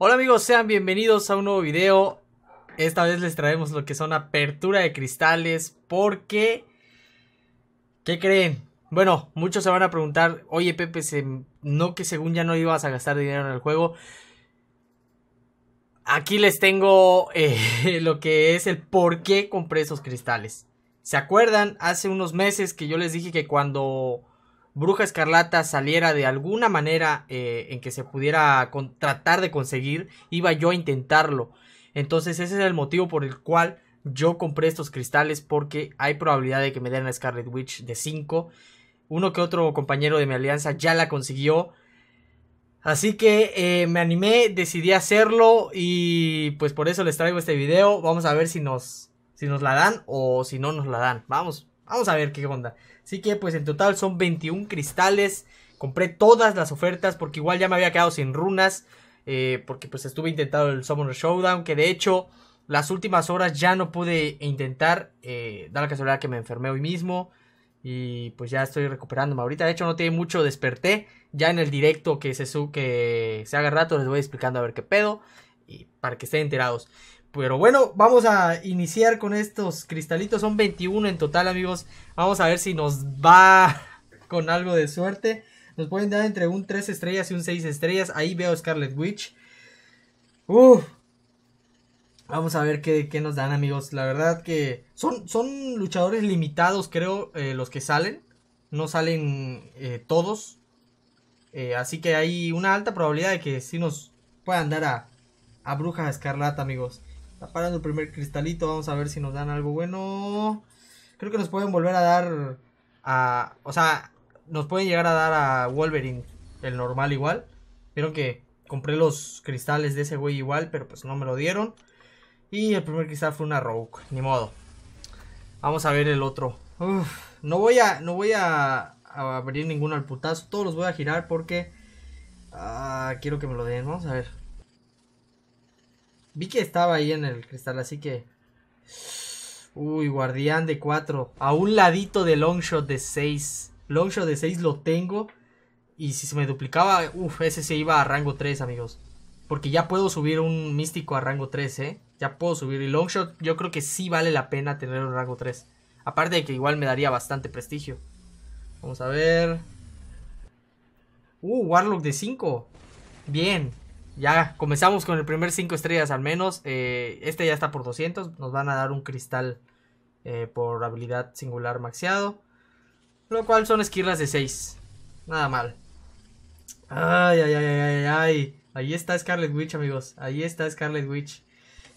Hola amigos, sean bienvenidos a un nuevo video. Esta vez les traemos lo que son apertura de cristales porque... ¿Qué creen? Bueno, muchos se van a preguntar, oye Pepe, no que según ya no ibas a gastar dinero en el juego. Aquí les tengo eh, lo que es el por qué compré esos cristales. ¿Se acuerdan? Hace unos meses que yo les dije que cuando Bruja Escarlata saliera de alguna manera eh, en que se pudiera tratar de conseguir, iba yo a intentarlo. Entonces ese es el motivo por el cual yo compré estos cristales porque hay probabilidad de que me den la Scarlet Witch de 5. Uno que otro compañero de mi alianza ya la consiguió. Así que eh, me animé, decidí hacerlo y pues por eso les traigo este video. Vamos a ver si nos, si nos la dan o si no nos la dan. Vamos. Vamos a ver qué onda. Así que pues en total son 21 cristales. Compré todas las ofertas porque igual ya me había quedado sin runas. Eh, porque pues estuve intentando el Summoner Showdown. Que de hecho las últimas horas ya no pude intentar. Eh, da la casualidad que me enfermé hoy mismo. Y pues ya estoy recuperándome ahorita. De hecho no tiene mucho. Desperté. Ya en el directo que se, su que se haga rato les voy explicando a ver qué pedo. Y para que estén enterados. Pero bueno, vamos a iniciar con estos cristalitos. Son 21 en total, amigos. Vamos a ver si nos va con algo de suerte. Nos pueden dar entre un 3 estrellas y un 6 estrellas. Ahí veo Scarlet Witch. Uf. Vamos a ver qué, nos dan, amigos. La verdad que son, son luchadores limitados, creo, eh, los que salen. No salen eh, todos. Eh, así que hay una alta probabilidad de que sí nos puedan dar a, a Bruja Escarlata, amigos. Está parando el primer cristalito. Vamos a ver si nos dan algo bueno. Creo que nos pueden volver a dar a... O sea, nos pueden llegar a dar a Wolverine. El normal igual. Vieron que compré los cristales de ese güey igual, pero pues no me lo dieron. Y el primer cristal fue una Rogue. Ni modo. Vamos a ver el otro. no voy a... No voy a, abrir ninguno al putazo. Todos los voy a girar porque... Ah, quiero que me lo den. Vamos a ver. Vi que estaba ahí en el cristal, así que. Uy, guardián de 4. A un ladito de longshot de 6. Longshot de 6 lo tengo. Y si se me duplicaba, uff, ese se iba a rango 3, amigos. Porque ya puedo subir un místico a rango 3, ¿eh? Ya puedo subir. Y longshot yo creo que sí vale la pena tener un rango 3. Aparte de que igual me daría bastante prestigio. Vamos a ver. Uh, Warlock de 5. Bien ya comenzamos con el primer 5 estrellas al menos. Eh, este ya está por 200. Nos van a dar un cristal eh, por habilidad singular maxiado Lo cual son esquirlas de 6. Nada mal. Ay, ay, ay, ay, ay. Ahí está Scarlet Witch, amigos. Ahí está Scarlet Witch.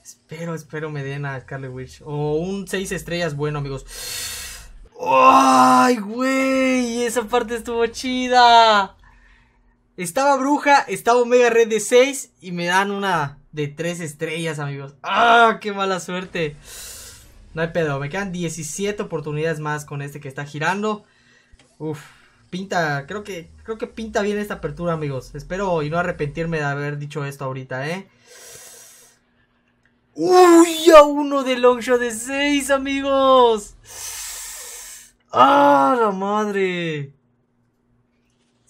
Espero, espero me den a Scarlet Witch. O un 6 estrellas bueno, amigos. ¡Ay, güey! Esa parte estuvo chida. Estaba bruja, estaba Omega Red de 6 y me dan una de 3 estrellas, amigos. ¡Ah, qué mala suerte! No hay pedo, me quedan 17 oportunidades más con este que está girando. Uf, pinta, creo que, creo que pinta bien esta apertura, amigos. Espero y no arrepentirme de haber dicho esto ahorita, ¿eh? ¡Uy! A uno de longshot de 6, amigos. ¡Ah, la madre!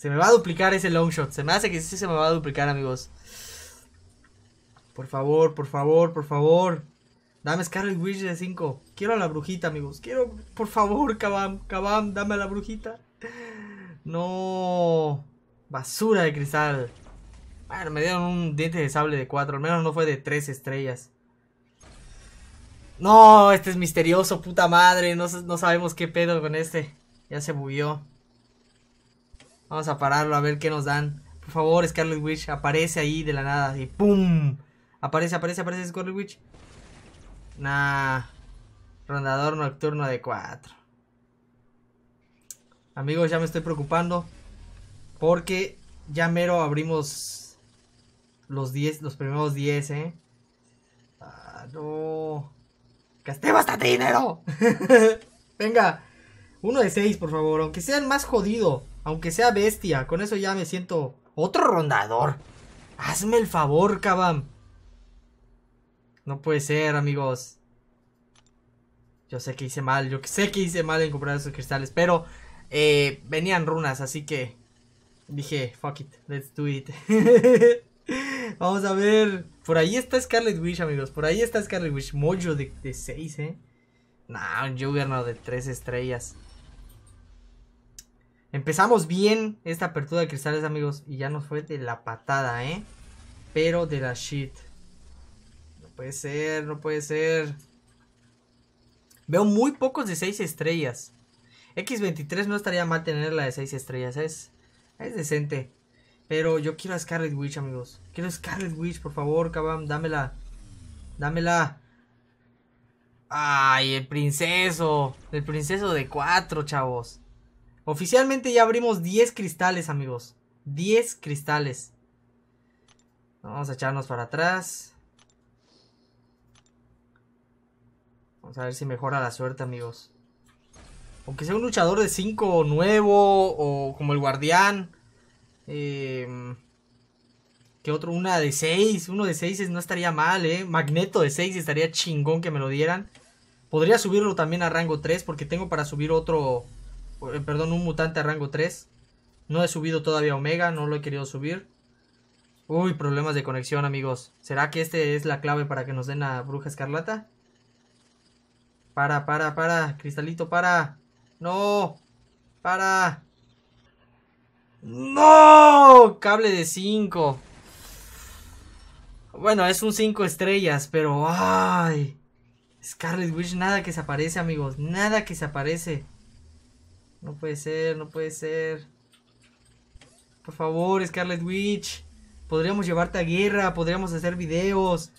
Se me va a duplicar ese long shot. Se me hace que sí se me va a duplicar, amigos. Por favor, por favor, por favor. Dame Scarlet Witch de 5. Quiero a la brujita, amigos. Quiero, por favor, cabam, cabam, dame a la brujita. No. Basura de cristal. Bueno, me dieron un diente de sable de 4. Al menos no fue de 3 estrellas. No, este es misterioso, puta madre. No, sabemos qué pedo con este. Ya se movió. Vamos a pararlo a ver qué nos dan. Por favor, Scarlet Witch, aparece ahí de la nada. Y ¡pum! Aparece, aparece, aparece Scarlet Witch. Nah. Rondador nocturno de 4. Amigos, ya me estoy preocupando. Porque ya mero abrimos los 10, los primeros 10, ¿eh? Ah, no. Gasté bastante dinero. Venga. Uno de 6, por favor. Aunque sean más jodido. Aunque sea bestia, con eso ya me siento... ¡Otro rondador! ¡Hazme el favor, cabam! No puede ser, amigos. Yo sé que hice mal, yo sé que hice mal en comprar esos cristales, pero... Eh, venían runas, así que... Dije, fuck it, let's do it. Vamos a ver. Por ahí está Scarlet Wish, amigos. Por ahí está Scarlet Wish. Mojo de 6, ¿eh? Nah, un Juggernaut de 3 estrellas. Empezamos bien esta apertura de cristales, amigos. Y ya nos fue de la patada, ¿eh? Pero de la shit. No puede ser, no puede ser. Veo muy pocos de 6 estrellas. X23 no estaría mal tener la de 6 estrellas. Es, es decente. Pero yo quiero a Scarlet Witch, amigos. Quiero a Scarlet Witch, por favor, cabam. Dámela. Dámela. Ay, el princeso. El princeso de 4, chavos. Oficialmente ya abrimos 10 cristales, amigos. 10 cristales. Vamos a echarnos para atrás. Vamos a ver si mejora la suerte, amigos. Aunque sea un luchador de 5 nuevo o como el guardián. Em, que ¿Qué otro? Una de 6. Uno de 6 no estaría mal, ¿eh? Magneto de 6 estaría chingón que me lo dieran. Podría subirlo también a rango 3 porque tengo para subir otro... Eh, perdón, un mutante a rango 3. No he subido todavía Omega, no lo he querido subir. Uy, problemas de conexión, amigos. ¿Será que este es la clave para que nos den a Bruja Escarlata? Para, para, para. Cristalito, para. No. Para. No. Cable de 5. Bueno, es un 5 estrellas, pero... ¡Ay! Scarlet Witch, nada que se aparece, amigos. Nada que se aparece. No puede ser, no puede ser. Por favor, Scarlet Witch. Podríamos llevarte a guerra, podríamos hacer videos.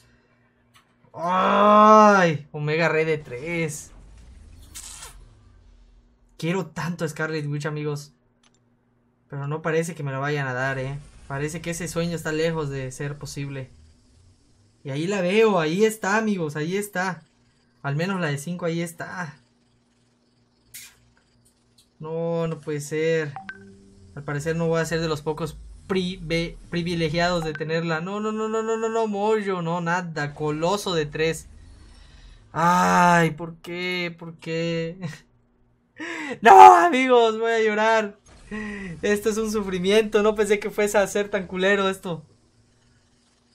¡Ay! Omega Red de 3. Quiero tanto a Scarlet Witch, amigos. Pero no parece que me lo vayan a dar, ¿eh? Parece que ese sueño está lejos de ser posible. Y ahí la veo, ahí está, amigos, ahí está. Al menos la de 5 ahí está. No, no puede ser. Al parecer no voy a ser de los pocos privilegiados de tenerla. No, no, no, no, no, no, no, Mojo, no, nada. Coloso de tres. Ay, ¿por qué? ¿Por qué? no, amigos, voy a llorar. Esto es un sufrimiento. No pensé que fuese a ser tan culero esto.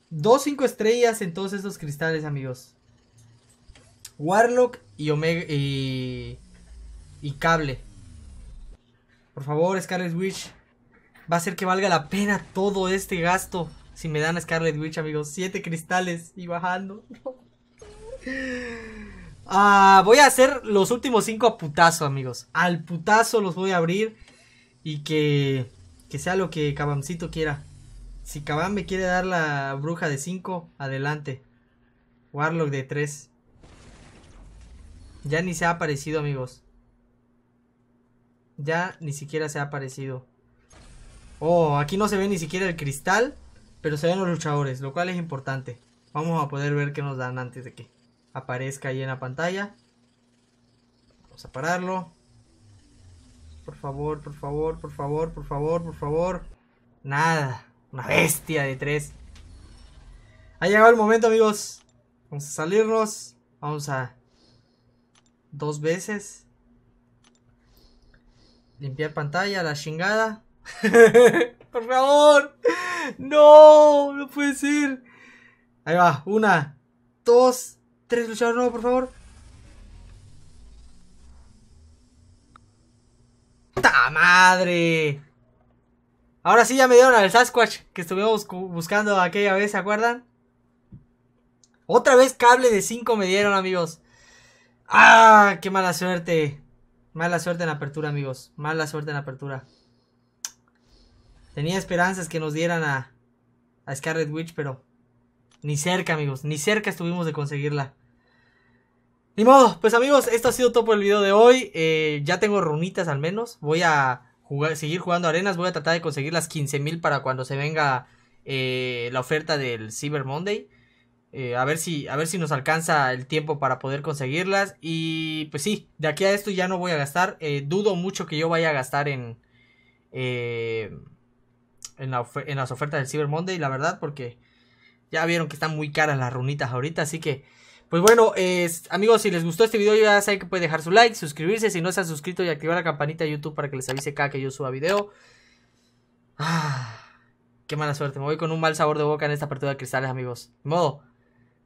Dos cinco estrellas en todos estos cristales, amigos. Warlock y Omega y, y cable. Por favor, Scarlet Witch. Va a ser que valga la pena todo este gasto. Si me dan a Scarlet Witch, amigos. Siete cristales y bajando. ah, voy a hacer los últimos cinco a putazo, amigos. Al putazo los voy a abrir. Y que, que sea lo que Cabamcito quiera. Si Cabam me quiere dar la bruja de 5, adelante. Warlock de 3. Ya ni se ha aparecido, amigos ya ni siquiera se ha aparecido. Oh, aquí no se ve ni siquiera el cristal, pero se ven los luchadores, lo cual es importante. Vamos a poder ver qué nos dan antes de que aparezca ahí en la pantalla. Vamos a pararlo. Por favor, por favor, por favor, por favor, por favor. Nada. Una bestia de tres. Ha llegado el momento, amigos. Vamos a salirnos. Vamos a... Dos veces. Limpiar pantalla, la chingada. Por favor. No, no puede ser. Ahí va, una, dos, tres luchadores no, por favor. ¡Ta madre! Ahora sí ya me dieron al Sasquatch que estuvimos buscando aquella vez, ¿se acuerdan? Otra vez cable de 5 me dieron, amigos. ¡Ah! ¡Qué mala suerte! Mala suerte en apertura, amigos. Mala suerte en apertura. Tenía esperanzas que nos dieran a, a Scarlet Witch, pero ni cerca, amigos. Ni cerca estuvimos de conseguirla. Ni modo, pues amigos, esto ha sido todo por el video de hoy. Eh, ya tengo runitas al menos. Voy a jugar, seguir jugando arenas. Voy a tratar de conseguir las 15.000 para cuando se venga eh, la oferta del Cyber Monday. Eh, a, ver si, a ver si nos alcanza el tiempo para poder conseguirlas. Y pues sí, de aquí a esto ya no voy a gastar. Eh, dudo mucho que yo vaya a gastar en, eh, en, las ofertas del Cyber Monday, la verdad, porque ya vieron que están muy caras las runitas ahorita. Así que, pues bueno, amigos, si les gustó este video ya saben que pueden dejar su like, suscribirse si no se han suscrito y activar la campanita de YouTube para que les avise cada que yo suba video. Ah, qué mala suerte, me voy con un mal sabor de boca en esta apertura de cristales, amigos. De modo.